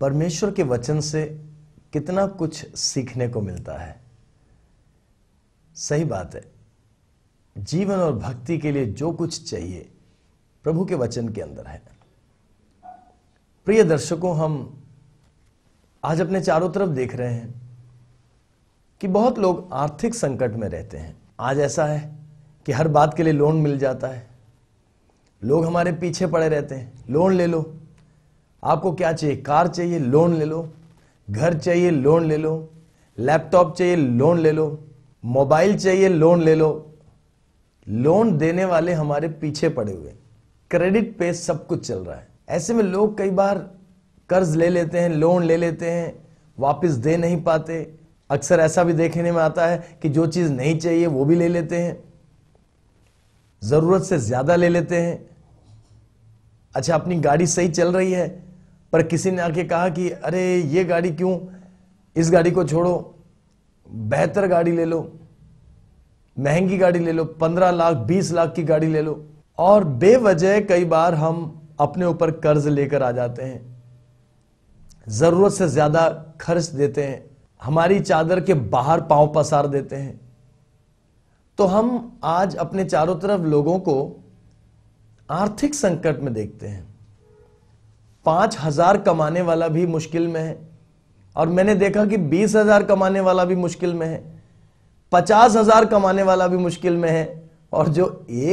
परमेश्वर के वचन से कितना कुछ सीखने को मिलता है सही बात है जीवन और भक्ति के लिए जो कुछ चाहिए प्रभु के वचन के अंदर है प्रिय दर्शकों हम आज अपने चारों तरफ देख रहे हैं कि बहुत लोग आर्थिक संकट में रहते हैं आज ऐसा है कि हर बात के लिए लोन मिल जाता है लोग हमारे पीछे पड़े रहते हैं लोन ले लो आपको क्या चाहिए कार चाहिए लोन ले लो घर चाहिए लोन ले लो लैपटॉप चाहिए लोन ले लो मोबाइल चाहिए लोन ले लो लोन देने वाले हमारे पीछे पड़े हुए क्रेडिट पे सब कुछ चल रहा है ऐसे में लोग कई बार कर्ज ले लेते हैं लोन ले लेते हैं वापस दे नहीं पाते अक्सर ऐसा भी देखने में आता है कि जो चीज़ नहीं चाहिए वो भी ले लेते हैं ज़रूरत से ज़्यादा ले लेते हैं अच्छा अपनी गाड़ी सही चल रही है पर किसी ने आके कहा कि अरे ये गाड़ी क्यों इस गाड़ी को छोड़ो बेहतर गाड़ी ले लो महंगी गाड़ी ले लो पंद्रह लाख बीस लाख की गाड़ी ले लो और बेवजह कई बार हम अपने ऊपर कर्ज लेकर आ जाते हैं ज़रूरत से ज़्यादा खर्च देते हैं हमारी चादर के बाहर पांव पसार देते हैं तो हम आज अपने चारों तरफ लोगों को आर्थिक संकट में देखते हैं पांच हजार कमाने वाला भी मुश्किल में है और मैंने देखा कि बीस हजार कमाने वाला भी मुश्किल में है पचास हजार कमाने वाला भी मुश्किल में है और जो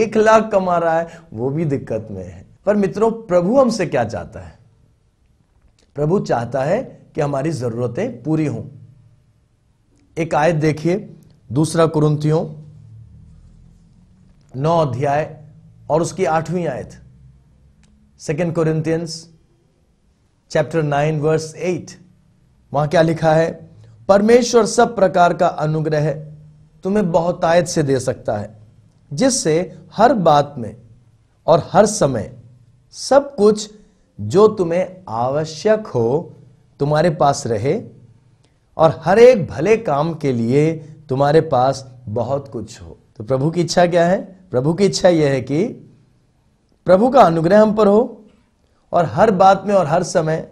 एक लाख कमा रहा है वो भी दिक्कत में है पर मित्रों प्रभु हमसे क्या चाहता है प्रभु चाहता है कि हमारी जरूरतें पूरी हों एक आयत देखिए दूसरा कुरुंतियों नौ अध्याय और उसकी आठवीं आयत second Corinthians chapter nine verse eight वहां क्या लिखा है परमेश्वर सब प्रकार का अनुग्रह तुम्हें बहुतायत से दे सकता है जिससे हर बात में और हर समय सब कुछ जो तुम्हें आवश्यक हो तुम्हारे पास रहे और हर एक भले काम के लिए तुम्हारे पास बहुत कुछ हो तो प्रभु की इच्छा क्या है प्रभु की इच्छा यह है कि प्रभु का अनुग्रह हम पर हो और हर बात में और हर समय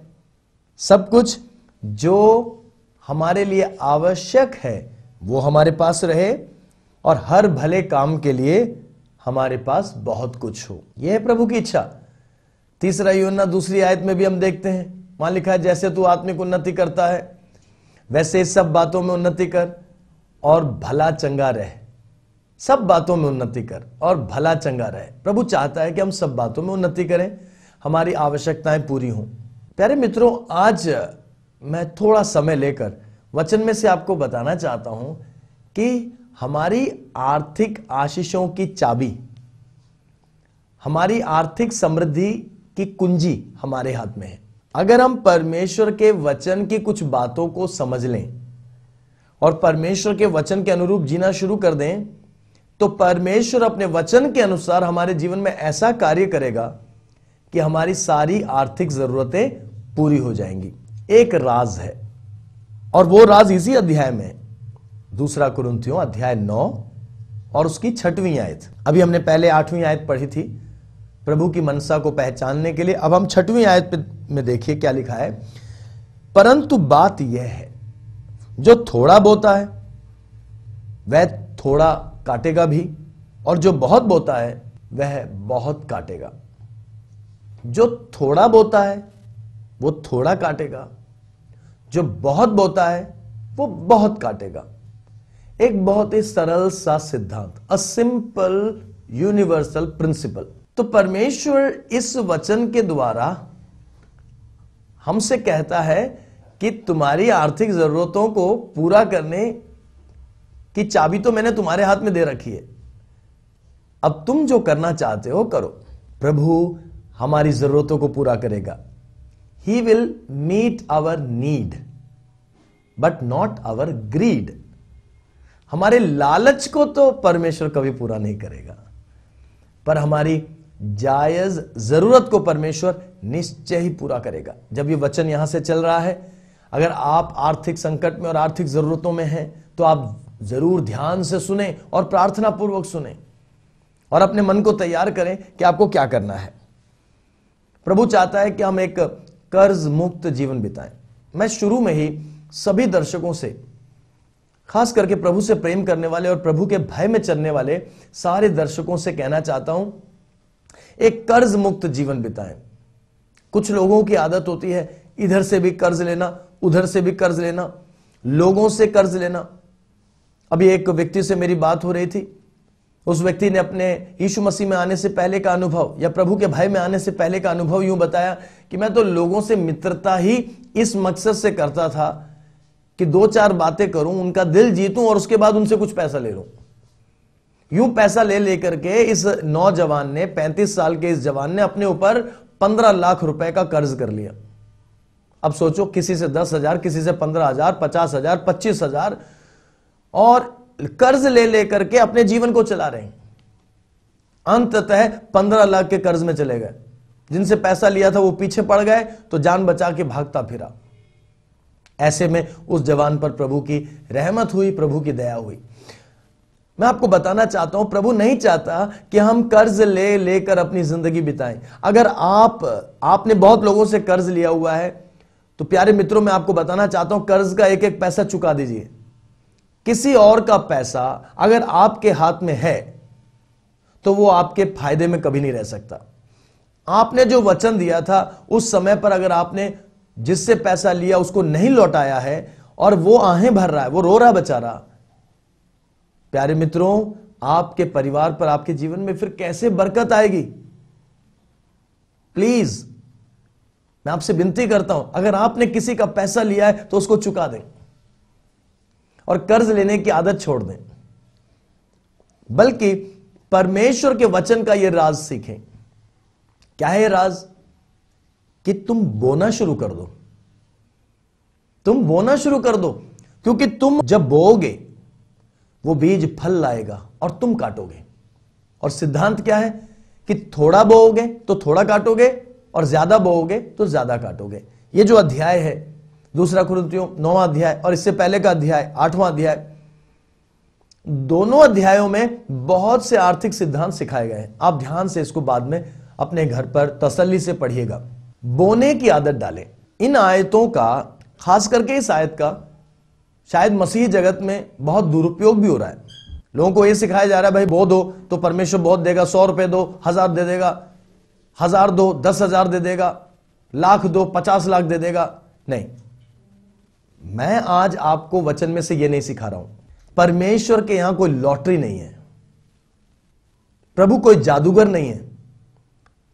सब कुछ जो हमारे लिए आवश्यक है वो हमारे पास रहे और हर भले काम के लिए हमारे पास बहुत कुछ हो यह है प्रभु की इच्छा तीसरा योना दूसरी आयत में भी हम देखते हैं मान लिखा है जैसे तू आत्मिक उन्नति करता है वैसे सब बातों में उन्नति कर और भला चंगा रह सब बातों में उन्नति कर और भला चंगा रहे प्रभु चाहता है कि हम सब बातों में उन्नति करें हमारी आवश्यकताएं पूरी हों प्यारे मित्रों आज मैं थोड़ा समय लेकर वचन में से आपको बताना चाहता हूं कि हमारी आर्थिक आशीषों की चाबी हमारी आर्थिक समृद्धि की कुंजी हमारे हाथ में है अगर हम परमेश्वर के वचन की कुछ बातों को समझ लें और परमेश्वर के वचन के अनुरूप जीना शुरू कर दें तो परमेश्वर अपने वचन के अनुसार हमारे जीवन में ऐसा कार्य करेगा कि हमारी सारी आर्थिक जरूरतें पूरी हो जाएंगी एक राज है और वो राज इसी अध्याय में दूसरा कुरुंथियों अध्याय नौ और उसकी छठवीं आयत अभी हमने पहले आठवीं आयत पढ़ी थी प्रभु की मनसा को पहचानने के लिए अब हम छठवीं आयत में देखिए क्या लिखा है परंतु बात यह है जो थोड़ा बोता है वह थोड़ा काटेगा भी और जो बहुत बोता है वह बहुत काटेगा जो थोड़ा बोता है वो थोड़ा काटेगा जो बहुत बोता है वो बहुत काटेगा एक बहुत ही सरल सा सिद्धांत अ सिंपल यूनिवर्सल प्रिंसिपल तो परमेश्वर इस वचन के द्वारा हमसे कहता है कि तुम्हारी आर्थिक जरूरतों को पूरा करने की चाबी तो मैंने तुम्हारे हाथ में दे रखी है अब तुम जो करना चाहते हो करो प्रभु हमारी जरूरतों को पूरा करेगा He will meet our need, but not our greed. हमारे लालच को तो परमेश्वर कभी पूरा नहीं करेगा पर हमारी जायज जरूरत को परमेश्वर निश्चय ही पूरा करेगा जब ये वचन यहां से चल रहा है अगर आप आर्थिक संकट में और आर्थिक जरूरतों में हैं तो आप जरूर ध्यान से सुने और प्रार्थना पूर्वक सुने और अपने मन को तैयार करें कि आपको क्या करना है प्रभु चाहता है कि हम एक कर्ज मुक्त जीवन बिताएं मैं शुरू में ही सभी दर्शकों से खास करके प्रभु से प्रेम करने वाले और प्रभु के भय में चलने वाले सारे दर्शकों से कहना चाहता हूं एक कर्ज मुक्त जीवन बिताएं कुछ लोगों की आदत होती है इधर से भी कर्ज लेना उधर से भी कर्ज लेना लोगों से कर्ज लेना अभी एक व्यक्ति से मेरी बात हो रही थी उस व्यक्ति ने अपने यीशु मसीह में आने से पहले का अनुभव या प्रभु के भय में आने से पहले का अनुभव यूं बताया कि मैं तो लोगों से मित्रता ही इस मकसद से करता था कि दो चार बातें करूं उनका दिल जीतूं और उसके बाद उनसे कुछ पैसा ले लूं यूं पैसा ले लेकर के इस नौजवान ने 35 साल के इस जवान ने अपने ऊपर 15 लाख रुपए का कर्ज कर लिया अब सोचो किसी से दस हजार किसी से पंद्रह हजार पचास हजार पच्चीस हजार और कर्ज ले लेकर के अपने जीवन को चला रहे हैं अंततः पंद्रह लाख के कर्ज में चले गए जिनसे पैसा लिया था वो पीछे पड़ गए तो जान बचा के भागता फिरा ऐसे में उस जवान पर प्रभु की रहमत हुई प्रभु की दया हुई मैं आपको बताना चाहता हूं प्रभु नहीं चाहता कि हम कर्ज ले लेकर अपनी जिंदगी बिताएं अगर आप आपने बहुत लोगों से कर्ज लिया हुआ है तो प्यारे मित्रों मैं आपको बताना चाहता हूं कर्ज का एक एक पैसा चुका दीजिए किसी और का पैसा अगर आपके हाथ में है तो वो आपके फायदे में कभी नहीं रह सकता आपने जो वचन दिया था उस समय पर अगर आपने जिससे पैसा लिया उसको नहीं लौटाया है और वो आहें भर रहा है वो रो रहा बेचारा प्यारे मित्रों आपके परिवार पर आपके जीवन में फिर कैसे बरकत आएगी प्लीज मैं आपसे विनती करता हूं अगर आपने किसी का पैसा लिया है तो उसको चुका दें और कर्ज लेने की आदत छोड़ दें बल्कि परमेश्वर के वचन का यह राज सीखें क्या है राज कि तुम बोना शुरू कर दो तुम बोना शुरू कर दो क्योंकि तुम जब बोओगे वो बीज फल लाएगा और तुम काटोगे और सिद्धांत क्या है कि थोड़ा बोओगे तो थोड़ा काटोगे और ज्यादा बोओगे तो ज्यादा काटोगे ये जो अध्याय है दूसरा कुरुतियों नौवा अध्याय और इससे पहले का अध्याय आठवां अध्याय दोनों अध्यायों में बहुत से आर्थिक सिद्धांत सिखाए गए हैं आप ध्यान से इसको बाद में अपने घर पर तसल्ली से पढ़िएगा बोने की आदत डालें इन आयतों का खास करके इस आयत का शायद मसीह जगत में बहुत दुरुपयोग भी हो रहा है लोगों को यह सिखाया जा रहा है भाई बो दो तो परमेश्वर बहुत देगा सौ रुपए दो हजार दे देगा हजार दो दस हजार दे देगा लाख दो पचास लाख दे देगा नहीं मैं आज आपको वचन में से यह नहीं सिखा रहा हूं परमेश्वर के यहां कोई लॉटरी नहीं है प्रभु कोई जादूगर नहीं है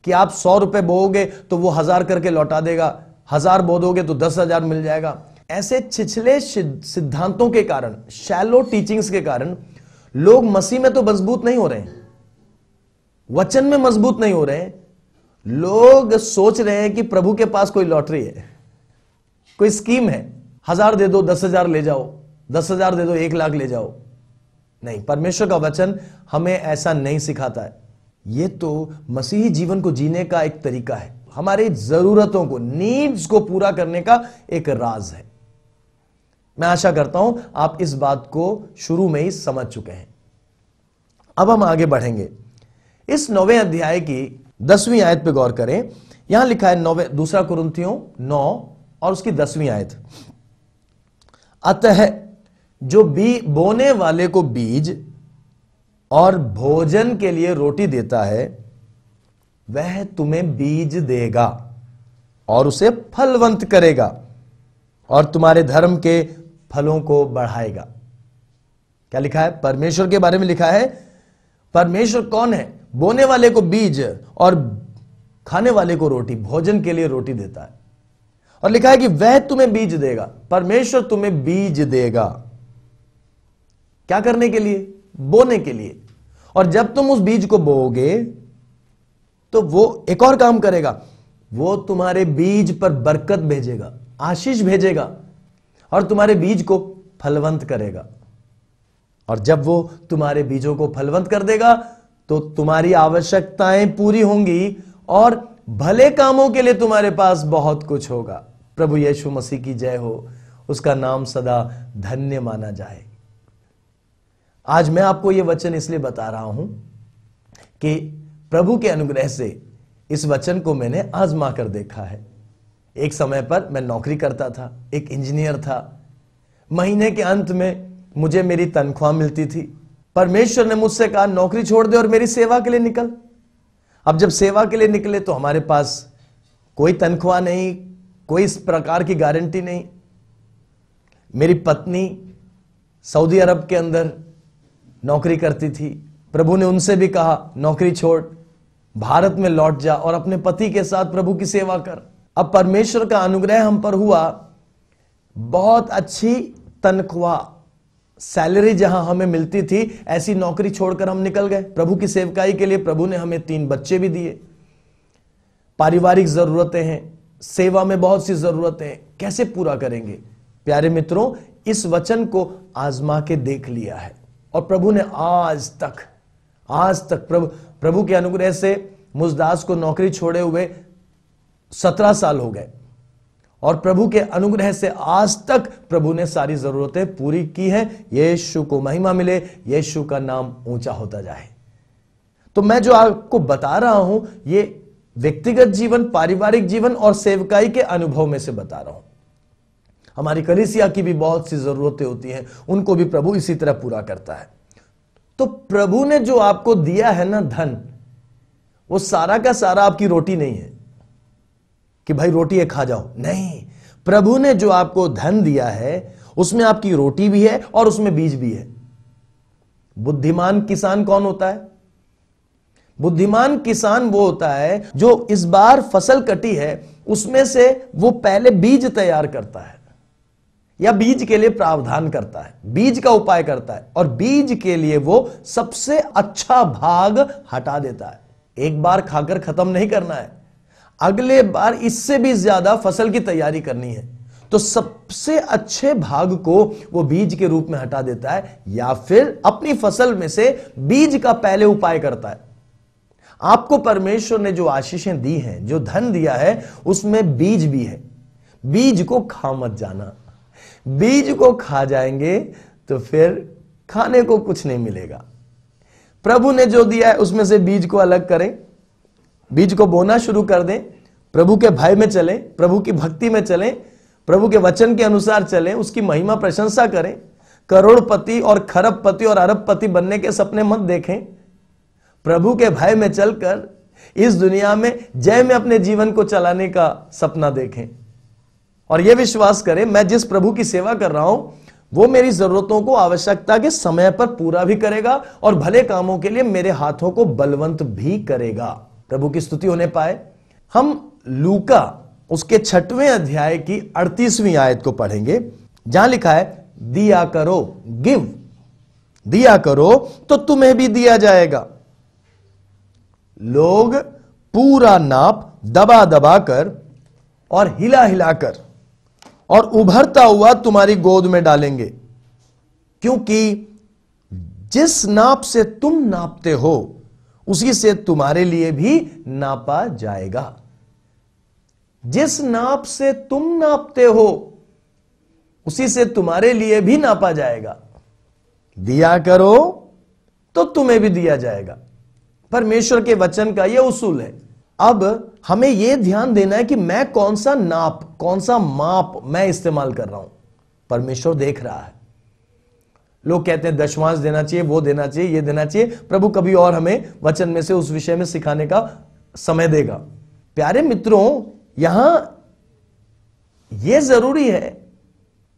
कि आप सौ रुपए बोओगे तो वो हजार करके लौटा देगा हजार बो दोगे तो दस हजार मिल जाएगा ऐसे छिछले सिद्धांतों के कारण शैलो टीचिंग्स के कारण लोग मसीह में तो मजबूत नहीं हो रहे हैं वचन में मजबूत नहीं हो रहे हैं लोग सोच रहे हैं कि प्रभु के पास कोई लॉटरी है कोई स्कीम है हजार दे दो दस हजार ले जाओ दस हजार दे दो एक लाख ले जाओ नहीं परमेश्वर का वचन हमें ऐसा नहीं सिखाता है ये तो मसीही जीवन को जीने का एक तरीका है हमारी जरूरतों को नीड्स को पूरा करने का एक राज है मैं आशा करता हूं आप इस बात को शुरू में ही समझ चुके हैं अब हम आगे बढ़ेंगे इस नौवे अध्याय की दसवीं आयत पर गौर करें यहां लिखा है नौवे दूसरा कुरुतियों नौ और उसकी दसवीं आयत अतः जो बी बोने वाले को बीज और भोजन के लिए रोटी देता है वह तुम्हें बीज देगा और उसे फलवंत करेगा और तुम्हारे धर्म के फलों को बढ़ाएगा क्या लिखा है परमेश्वर के बारे में लिखा है परमेश्वर कौन है बोने वाले को बीज और खाने वाले को रोटी भोजन के लिए रोटी देता है और लिखा है कि वह तुम्हें बीज देगा परमेश्वर तुम्हें बीज देगा क्या करने के लिए बोने के लिए और जब तुम उस बीज को बोओगे तो वो एक और काम करेगा वो तुम्हारे बीज पर बरकत भेजेगा आशीष भेजेगा और तुम्हारे बीज को फलवंत करेगा और जब वो तुम्हारे बीजों को फलवंत कर देगा तो तुम्हारी आवश्यकताएं पूरी होंगी और भले कामों के लिए तुम्हारे पास बहुत कुछ होगा प्रभु यीशु मसीह की जय हो उसका नाम सदा धन्य माना जाए आज मैं आपको यह वचन इसलिए बता रहा हूं कि प्रभु के अनुग्रह से इस वचन को मैंने आजमा कर देखा है एक समय पर मैं नौकरी करता था एक इंजीनियर था महीने के अंत में मुझे मेरी तनख्वाह मिलती थी परमेश्वर ने मुझसे कहा नौकरी छोड़ दे और मेरी सेवा के लिए निकल अब जब सेवा के लिए निकले तो हमारे पास कोई तनख्वाह नहीं कोई इस प्रकार की गारंटी नहीं मेरी पत्नी सऊदी अरब के अंदर नौकरी करती थी प्रभु ने उनसे भी कहा नौकरी छोड़ भारत में लौट जा और अपने पति के साथ प्रभु की सेवा कर अब परमेश्वर का अनुग्रह हम पर हुआ बहुत अच्छी तनख्वाह सैलरी जहां हमें मिलती थी ऐसी नौकरी छोड़कर हम निकल गए प्रभु की सेवकाई के लिए प्रभु ने हमें तीन बच्चे भी दिए पारिवारिक जरूरतें हैं सेवा में बहुत सी जरूरतें कैसे पूरा करेंगे प्यारे मित्रों इस वचन को आजमा के देख लिया है और प्रभु ने आज तक आज तक प्रभु प्रभु के अनुग्रह से मुजदास को नौकरी छोड़े हुए सत्रह साल हो गए और प्रभु के अनुग्रह से आज तक प्रभु ने सारी जरूरतें पूरी की हैं यीशु को महिमा मिले यीशु का नाम ऊंचा होता जाए तो मैं जो आपको बता रहा हूं ये व्यक्तिगत जीवन पारिवारिक जीवन और सेवकाई के अनुभव में से बता रहा हूं हमारी कलिसिया की भी बहुत सी जरूरतें होती हैं उनको भी प्रभु इसी तरह पूरा करता है तो प्रभु ने जो आपको दिया है ना धन वो सारा का सारा आपकी रोटी नहीं है कि भाई रोटी खा जाओ नहीं प्रभु ने जो आपको धन दिया है उसमें आपकी रोटी भी है और उसमें बीज भी है बुद्धिमान किसान कौन होता है बुद्धिमान किसान वो होता है जो इस बार फसल कटी है उसमें से वो पहले बीज तैयार करता है या बीज के लिए प्रावधान करता है बीज का उपाय करता है और बीज के लिए वो सबसे अच्छा भाग हटा देता है एक बार खाकर खत्म नहीं करना है अगले बार इससे भी ज्यादा फसल की तैयारी करनी है तो सबसे अच्छे भाग को वो बीज के रूप में हटा देता है या फिर अपनी फसल में से बीज का पहले उपाय करता है आपको परमेश्वर ने जो आशीषें दी हैं जो धन दिया है उसमें बीज भी है बीज को खा मत जाना बीज को खा जाएंगे तो फिर खाने को कुछ नहीं मिलेगा प्रभु ने जो दिया है उसमें से बीज को अलग करें बीज को बोना शुरू कर दें प्रभु के भय में चलें प्रभु की भक्ति में चलें प्रभु के वचन के अनुसार चलें उसकी महिमा प्रशंसा करें करोड़पति और खरबपति और अरबपति बनने के सपने मत देखें प्रभु के भय में चलकर इस दुनिया में जय में अपने जीवन को चलाने का सपना देखें और यह विश्वास करें मैं जिस प्रभु की सेवा कर रहा हूं वो मेरी जरूरतों को आवश्यकता के समय पर पूरा भी करेगा और भले कामों के लिए मेरे हाथों को बलवंत भी करेगा प्रभु की स्तुति होने पाए हम लूका उसके छठवें अध्याय की अड़तीसवीं आयत को पढ़ेंगे जहां लिखा है दिया करो गिव दिया करो तो तुम्हें भी दिया जाएगा लोग पूरा नाप दबा दबा कर और हिला हिलाकर और उभरता हुआ तुम्हारी गोद में डालेंगे क्योंकि जिस नाप से तुम नापते हो उसी से तुम्हारे लिए भी नापा जाएगा जिस नाप से तुम नापते हो उसी से तुम्हारे लिए भी नापा जाएगा दिया करो तो तुम्हें भी दिया जाएगा परमेश्वर के वचन का यह उसूल है अब हमें यह ध्यान देना है कि मैं कौन सा नाप कौन सा माप मैं इस्तेमाल कर रहा हूं परमेश्वर देख रहा है लोग कहते हैं दशमांश देना चाहिए वो देना चाहिए ये देना चाहिए प्रभु कभी और हमें वचन में से उस विषय में सिखाने का समय देगा प्यारे मित्रों यहां यह जरूरी है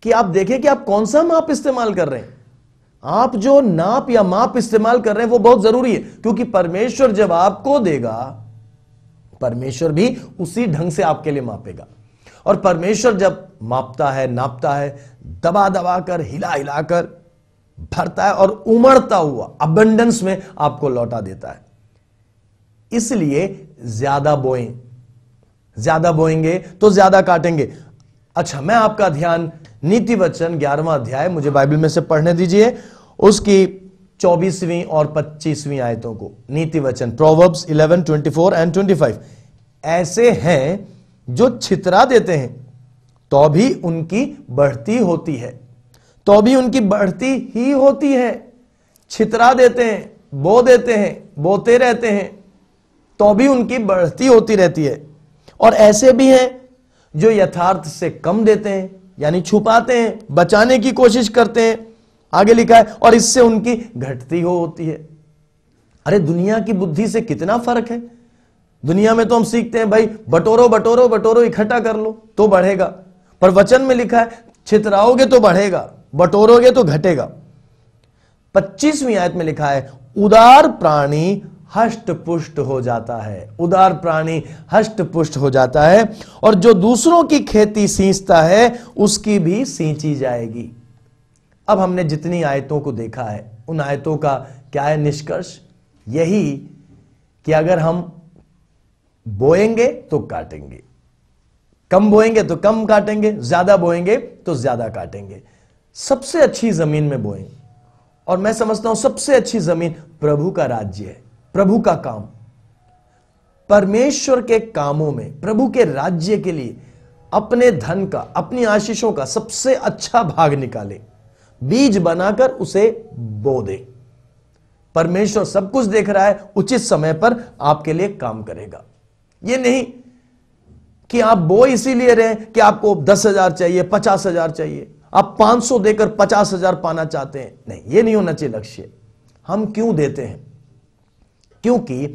कि आप देखें कि आप कौन सा माप इस्तेमाल कर रहे हैं आप जो नाप या माप इस्तेमाल कर रहे हैं वो बहुत जरूरी है क्योंकि परमेश्वर जब आपको देगा परमेश्वर भी उसी ढंग से आपके लिए मापेगा और परमेश्वर जब मापता है नापता है दबा दबा कर हिला हिला कर भरता है और उमड़ता हुआ अबंडेंस में आपको लौटा देता है इसलिए ज्यादा बोएं ज्यादा बोएंगे तो ज्यादा काटेंगे अच्छा मैं आपका ध्यान नीति वचन ग्यारहवा अध्याय मुझे बाइबल में से पढ़ने दीजिए उसकी चौबीसवीं और पच्चीसवीं आयतों को नीति वचन Proverbs twenty four and five ऐसे हैं जो छितरा देते हैं तो भी उनकी बढ़ती होती है तो भी उनकी बढ़ती ही होती है छितरा देते हैं बो देते हैं बोते रहते हैं तो भी उनकी बढ़ती होती रहती है और ऐसे भी हैं जो यथार्थ से कम देते हैं यानी छुपाते हैं बचाने की कोशिश करते हैं आगे लिखा है और इससे उनकी घटती हो होती है अरे दुनिया की बुद्धि से कितना फर्क है दुनिया में तो हम सीखते हैं भाई बटोरो बटोरो बटोरो इकट्ठा कर लो तो बढ़ेगा पर वचन में लिखा है छितराओगे तो बढ़ेगा बटोरोगे तो घटेगा पच्चीसवीं आयत में लिखा है उदार प्राणी हष्ट पुष्ट हो जाता है उदार प्राणी हष्ट पुष्ट हो जाता है और जो दूसरों की खेती सींचता है उसकी भी सींची जाएगी अब हमने जितनी आयतों को देखा है उन आयतों का क्या है निष्कर्ष यही कि अगर हम बोएंगे तो काटेंगे कम बोएंगे तो कम काटेंगे ज्यादा बोएंगे तो ज्यादा काटेंगे सबसे अच्छी जमीन में बोएं और मैं समझता हूं सबसे अच्छी जमीन प्रभु का राज्य है प्रभु का काम परमेश्वर के कामों में प्रभु के राज्य के लिए अपने धन का अपनी आशीषों का सबसे अच्छा भाग निकाले बीज बनाकर उसे बो दे परमेश्वर सब कुछ देख रहा है उचित समय पर आपके लिए काम करेगा यह नहीं कि आप बो इसीलिए रहे कि आपको दस हजार चाहिए पचास हजार चाहिए आप पांच सौ देकर पचास हजार पाना चाहते हैं नहीं ये नहीं होना चाहिए लक्ष्य हम क्यों देते हैं क्योंकि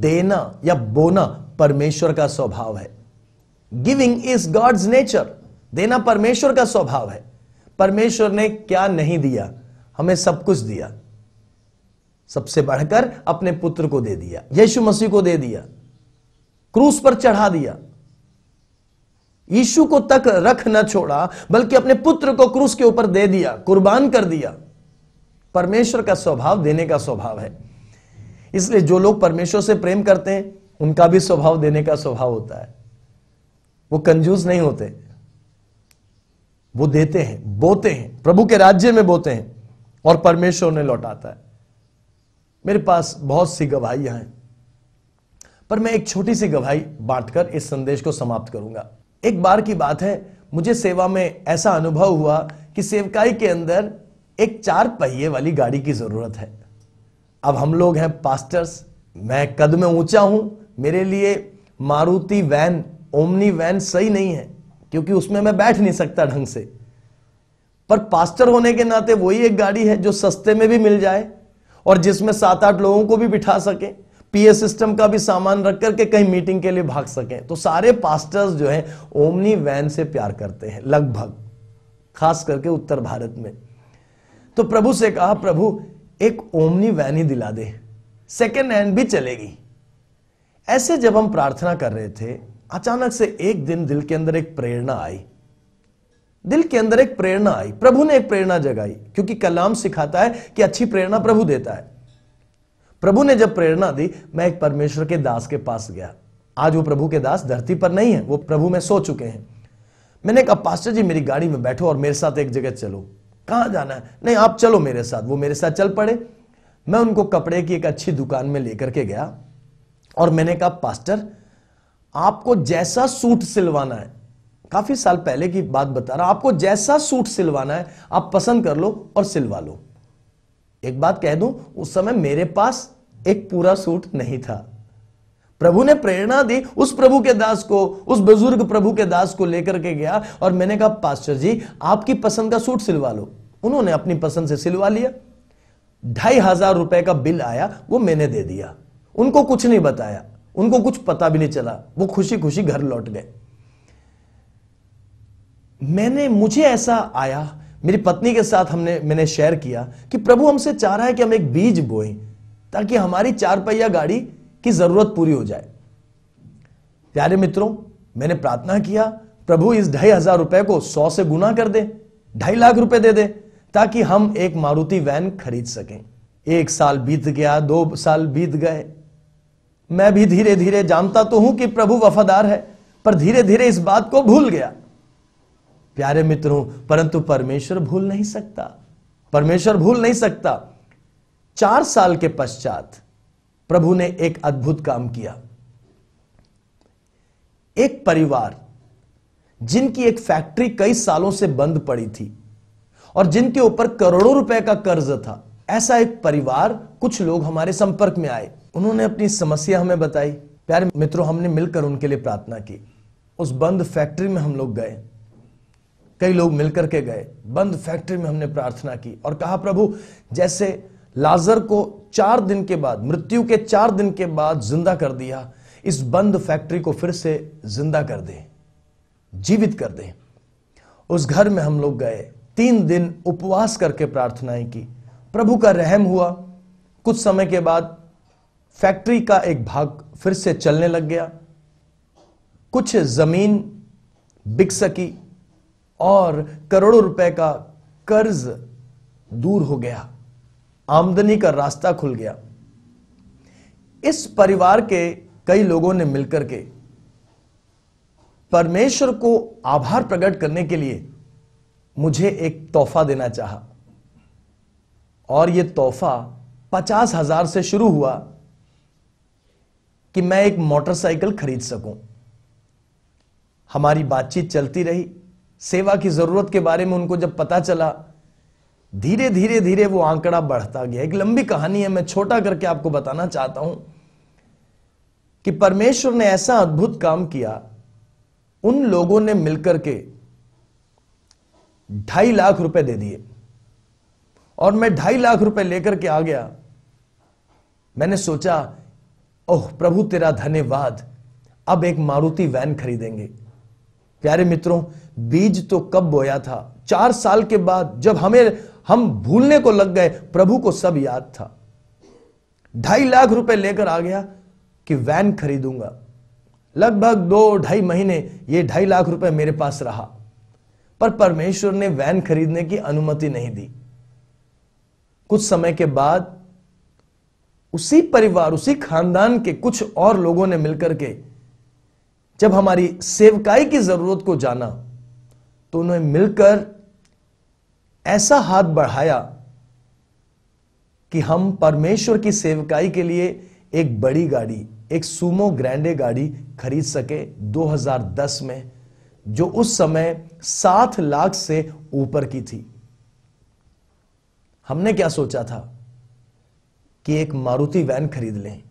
देना या बोना परमेश्वर का स्वभाव है गिविंग इज गॉड्स नेचर देना परमेश्वर का स्वभाव है परमेश्वर ने क्या नहीं दिया हमें सब कुछ दिया सबसे बढ़कर अपने पुत्र को दे दिया यीशु मसीह को दे दिया क्रूस पर चढ़ा दिया यीशु को तक रख न छोड़ा बल्कि अपने पुत्र को क्रूस के ऊपर दे दिया कुर्बान कर दिया परमेश्वर का स्वभाव देने का स्वभाव है इसलिए जो लोग परमेश्वर से प्रेम करते हैं उनका भी स्वभाव देने का स्वभाव होता है वो कंजूस नहीं होते वो देते हैं बोते हैं प्रभु के राज्य में बोते हैं और परमेश्वर उन्हें लौटाता है मेरे पास बहुत सी गवाहियां हैं पर मैं एक छोटी सी गवाही बांटकर इस संदेश को समाप्त करूंगा एक बार की बात है मुझे सेवा में ऐसा अनुभव हुआ कि सेवकाई के अंदर एक चार पहिए वाली गाड़ी की जरूरत है अब हम लोग हैं पास्टर्स मैं कद में ऊंचा हूं मेरे लिए मारुति वैन ओमनी वैन सही नहीं है क्योंकि उसमें मैं बैठ नहीं सकता ढंग से पर पास्टर होने के नाते वही एक गाड़ी है जो सस्ते में भी मिल जाए और जिसमें सात आठ लोगों को भी बिठा सके पीए सिस्टम का भी सामान रख करके कहीं मीटिंग के लिए भाग सके तो सारे पास्टर्स जो है ओमनी वैन से प्यार करते हैं लगभग खास करके उत्तर भारत में तो प्रभु से कहा प्रभु एक ओमनी वैन ही दिला दे सेकेंड हैंड भी चलेगी ऐसे जब हम प्रार्थना कर रहे थे अचानक से एक दिन दिल के अंदर एक प्रेरणा आई दिल के अंदर एक प्रेरणा आई प्रभु ने एक प्रेरणा जगाई क्योंकि कलाम सिखाता है कि अच्छी प्रेरणा प्रभु देता है प्रभु ने जब प्रेरणा दी मैं एक परमेश्वर के दास के पास गया आज वो प्रभु के दास धरती पर नहीं है वो प्रभु में सो चुके हैं मैंने कहा पास्टर जी मेरी गाड़ी में बैठो और मेरे साथ एक जगह चलो कहां जाना है नहीं आप चलो मेरे साथ वो मेरे साथ चल पड़े मैं उनको कपड़े की एक अच्छी दुकान में लेकर के गया और मैंने कहा पास्टर आपको जैसा सूट सिलवाना है काफी साल पहले की बात बता रहा आपको जैसा सूट सिलवाना है आप पसंद कर लो और सिलवा लो एक बात कह दूं उस समय मेरे पास एक पूरा सूट नहीं था प्रभु ने प्रेरणा दी उस प्रभु के दास को उस बुजुर्ग प्रभु के दास को लेकर के गया और मैंने कहा पास्टर जी आपकी पसंद का सूट सिलवा लो उन्होंने अपनी पसंद से सिलवा लिया ढाई हजार रुपए का बिल आया वो मैंने दे दिया उनको कुछ नहीं बताया उनको कुछ पता भी नहीं चला वो खुशी खुशी घर लौट गए मैंने मुझे ऐसा आया मेरी पत्नी के साथ हमने मैंने शेयर किया कि प्रभु हमसे चाह रहा है कि हम एक बीज बोएं ताकि हमारी चार पहिया गाड़ी की जरूरत पूरी हो जाए प्यारे मित्रों मैंने प्रार्थना किया प्रभु इस ढाई हजार रुपए को सौ से गुना कर दे ढाई लाख रुपए दे दे ताकि हम एक मारुति वैन खरीद सकें एक साल बीत गया दो साल बीत गए मैं भी धीरे धीरे जानता तो हूं कि प्रभु वफादार है पर धीरे धीरे इस बात को भूल गया प्यारे मित्रों परंतु परमेश्वर भूल नहीं सकता परमेश्वर भूल नहीं सकता चार साल के पश्चात प्रभु ने एक अद्भुत काम किया एक परिवार जिनकी एक फैक्ट्री कई सालों से बंद पड़ी थी और जिनके ऊपर करोड़ों रुपए का कर्ज था ऐसा एक परिवार कुछ लोग हमारे संपर्क में आए उन्होंने अपनी समस्या हमें बताई प्यारे मित्रों हमने मिलकर उनके लिए प्रार्थना की उस बंद फैक्ट्री में हम लोग गए कई लोग मिलकर के गए बंद फैक्ट्री में हमने प्रार्थना की और कहा प्रभु जैसे लाजर को चार दिन के बाद मृत्यु के चार दिन के बाद जिंदा कर दिया इस बंद फैक्ट्री को फिर से जिंदा कर दे जीवित कर दे उस घर में हम लोग गए तीन दिन उपवास करके प्रार्थनाएं की प्रभु का रहम हुआ कुछ समय के बाद फैक्ट्री का एक भाग फिर से चलने लग गया कुछ जमीन बिक सकी और करोड़ों रुपए का कर्ज दूर हो गया आमदनी का रास्ता खुल गया इस परिवार के कई लोगों ने मिलकर के परमेश्वर को आभार प्रकट करने के लिए मुझे एक तोहफा देना चाहा और यह तोहफा पचास हजार से शुरू हुआ कि मैं एक मोटरसाइकिल खरीद सकूं हमारी बातचीत चलती रही सेवा की जरूरत के बारे में उनको जब पता चला धीरे धीरे धीरे वो आंकड़ा बढ़ता गया एक लंबी कहानी है मैं छोटा करके आपको बताना चाहता हूं कि परमेश्वर ने ऐसा अद्भुत काम किया उन लोगों ने मिलकर के ढाई लाख रुपए दे दिए और मैं ढाई लाख रुपए लेकर के आ गया मैंने सोचा ओह प्रभु तेरा धन्यवाद अब एक मारुति वैन खरीदेंगे प्यारे मित्रों बीज तो कब बोया था चार साल के बाद जब हमें हम भूलने को लग गए प्रभु को सब याद था ढाई लाख रुपए लेकर आ गया कि वैन खरीदूंगा लगभग दो ढाई महीने ये ढाई लाख रुपए मेरे पास रहा पर परमेश्वर ने वैन खरीदने की अनुमति नहीं दी कुछ समय के बाद उसी परिवार उसी खानदान के कुछ और लोगों ने मिलकर के जब हमारी सेवकाई की जरूरत को जाना तो उन्हें मिलकर ऐसा हाथ बढ़ाया कि हम परमेश्वर की सेवकाई के लिए एक बड़ी गाड़ी एक सूमो ग्रैंडे गाड़ी खरीद सके 2010 में जो उस समय सात लाख से ऊपर की थी हमने क्या सोचा था कि एक मारुति वैन खरीद लें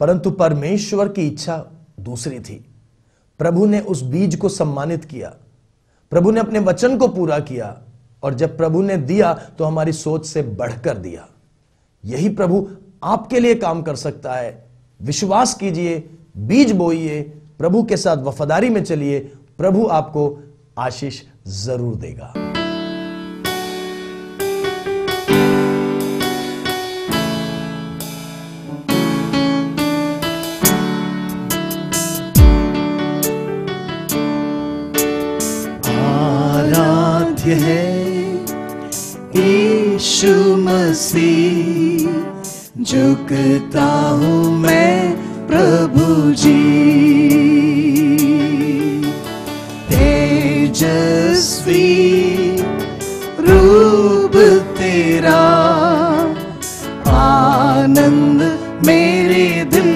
परंतु परमेश्वर की इच्छा दूसरी थी प्रभु ने उस बीज को सम्मानित किया प्रभु ने अपने वचन को पूरा किया और जब प्रभु ने दिया तो हमारी सोच से बढ़कर दिया यही प्रभु आपके लिए काम कर सकता है विश्वास कीजिए बीज बोइए प्रभु के साथ वफादारी में चलिए प्रभु आपको आशीष जरूर देगा सकता हूँ मैं प्रभु जी तेजस्वी रूप तेरा आनंद मेरे दिल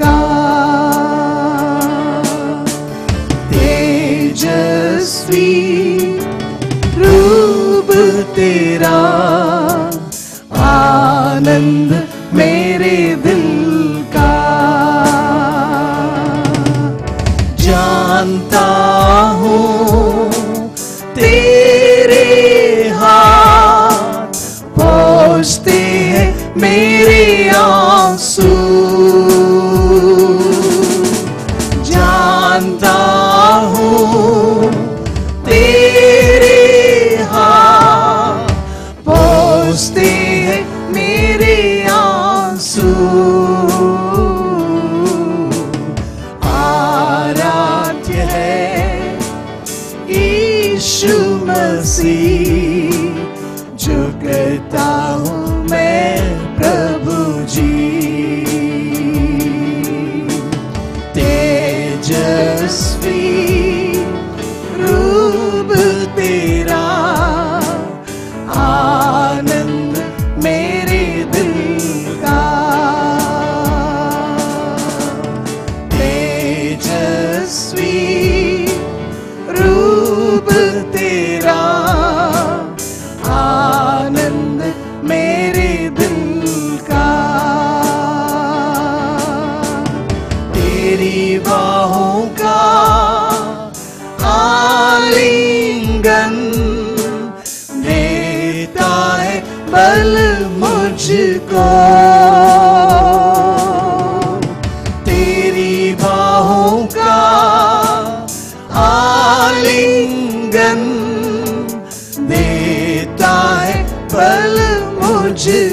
का तेजस्वी रूप तेरा आनंद sea. de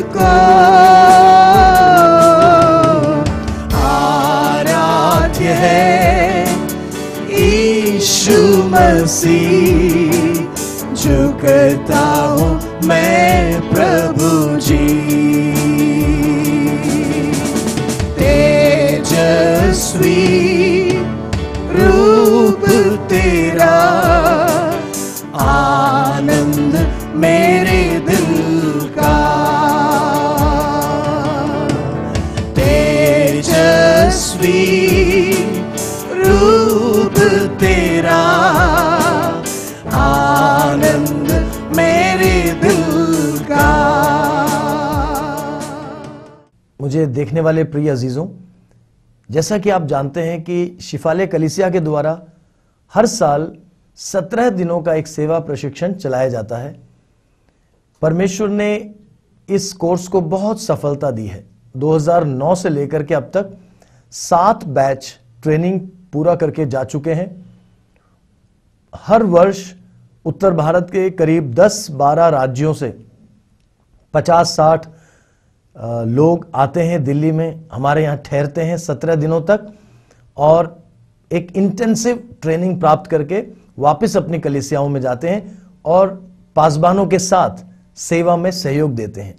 देखने वाले प्रिय अजीज़ों जैसा कि आप जानते हैं कि शिफाले कलिसिया के द्वारा हर साल सत्रह दिनों का एक सेवा प्रशिक्षण चलाया जाता है परमेश्वर ने इस कोर्स को बहुत सफलता दी है 2009 से लेकर के अब तक सात बैच ट्रेनिंग पूरा करके जा चुके हैं हर वर्ष उत्तर भारत के करीब 10-12 राज्यों से 50-60 लोग आते हैं दिल्ली में हमारे यहाँ ठहरते हैं सत्रह दिनों तक और एक इंटेंसिव ट्रेनिंग प्राप्त करके वापस अपनी कलिसियाओं में जाते हैं और पासबानों के साथ सेवा में सहयोग देते हैं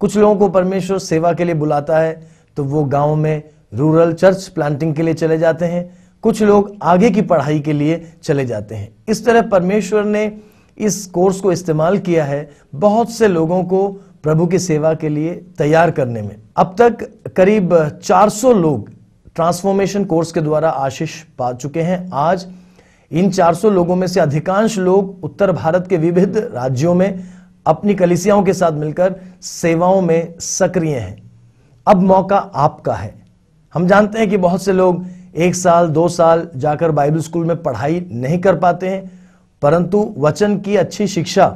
कुछ लोगों को परमेश्वर सेवा के लिए बुलाता है तो वो गांव में रूरल चर्च प्लांटिंग के लिए चले जाते हैं कुछ लोग आगे की पढ़ाई के लिए चले जाते हैं इस तरह परमेश्वर ने इस कोर्स को इस्तेमाल किया है बहुत से लोगों को प्रभु की सेवा के लिए तैयार करने में अब तक करीब 400 लोग ट्रांसफॉर्मेशन कोर्स के द्वारा आशीष पा चुके हैं आज इन 400 लोगों में से अधिकांश लोग उत्तर भारत के विभिन्न राज्यों में अपनी कलिसियाओं के साथ मिलकर सेवाओं में सक्रिय हैं अब मौका आपका है हम जानते हैं कि बहुत से लोग एक साल दो साल जाकर बाइबल स्कूल में पढ़ाई नहीं कर पाते हैं परंतु वचन की अच्छी शिक्षा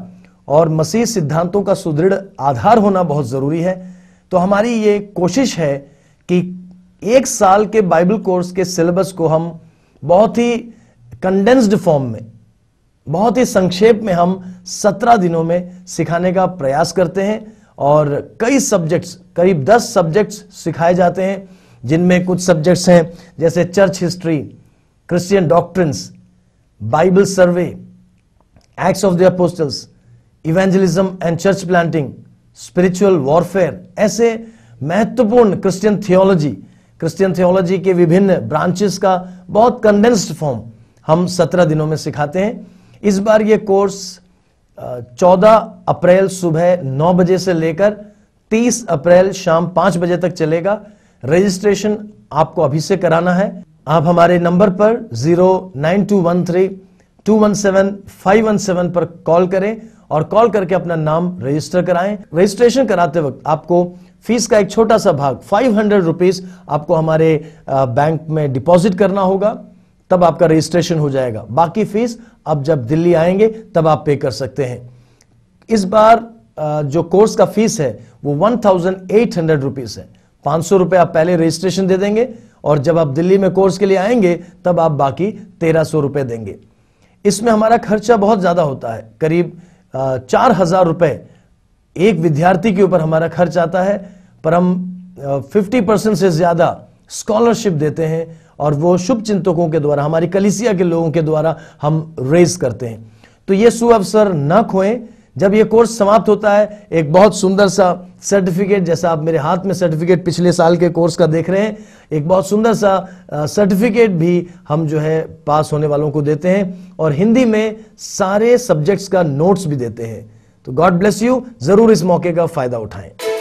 और मसीह सिद्धांतों का सुदृढ़ आधार होना बहुत जरूरी है तो हमारी ये कोशिश है कि एक साल के बाइबल कोर्स के सिलेबस को हम बहुत ही कंडेंस्ड फॉर्म में बहुत ही संक्षेप में हम सत्रह दिनों में सिखाने का प्रयास करते हैं और कई सब्जेक्ट्स करीब दस सब्जेक्ट्स सिखाए जाते हैं जिनमें कुछ सब्जेक्ट्स हैं जैसे church history Christian doctrines Bible survey Acts of the Apostles evangelism and church planting spiritual warfare ऐसे महत्वपूर्ण क्रिश्चियन थियोलॉजी क्रिश्चियन थियोलॉजी के विभिन्न ब्रांचेस का बहुत कंडेंस्ड फॉर्म हम सत्रह दिनों में सिखाते हैं इस बार ये कोर्स चौदह अप्रैल सुबह नौ बजे से लेकर तीस अप्रैल शाम पांच बजे तक चलेगा रजिस्ट्रेशन आपको अभी से कराना है आप हमारे नंबर पर zero nine two one three two one seven five one seven पर कॉल करें और कॉल करके अपना नाम रजिस्टर कराएं रजिस्ट्रेशन कराते वक्त आपको फीस का एक छोटा सा भाग फाइव हंड्रेड रुपीज आपको हमारे बैंक में डिपॉजिट करना होगा तब आपका रजिस्ट्रेशन हो जाएगा बाकी फीस आप जब दिल्ली आएंगे तब आप पे कर सकते हैं इस बार जो कोर्स का फीस है वो one thousand eight hundred rupees है पांच सौ रुपए आप पहले रजिस्ट्रेशन दे देंगे और जब आप दिल्ली में कोर्स के लिए आएंगे तब आप बाकी तेरह सौ रुपए देंगे इसमें हमारा खर्चा बहुत ज़्यादा होता है करीब चार हजार रुपए एक विद्यार्थी के ऊपर हमारा खर्च आता है पर हम फिफ्टी परसेंट से ज़्यादा स्कॉलरशिप देते हैं और वो शुभ चिंतकों के द्वारा हमारी कलिसिया के लोगों के द्वारा हम रेज करते हैं तो ये सुअवसर न खोएं जब ये कोर्स समाप्त होता है एक बहुत सुंदर सा सर्टिफिकेट जैसा आप मेरे हाथ में सर्टिफिकेट पिछले साल के कोर्स का देख रहे हैं एक बहुत सुंदर सा सर्टिफिकेट भी हम जो है पास होने वालों को देते हैं और हिंदी में सारे सब्जेक्ट्स का नोट्स भी देते हैं तो गॉड ब्लेस यू जरूर इस मौके का फायदा उठाएं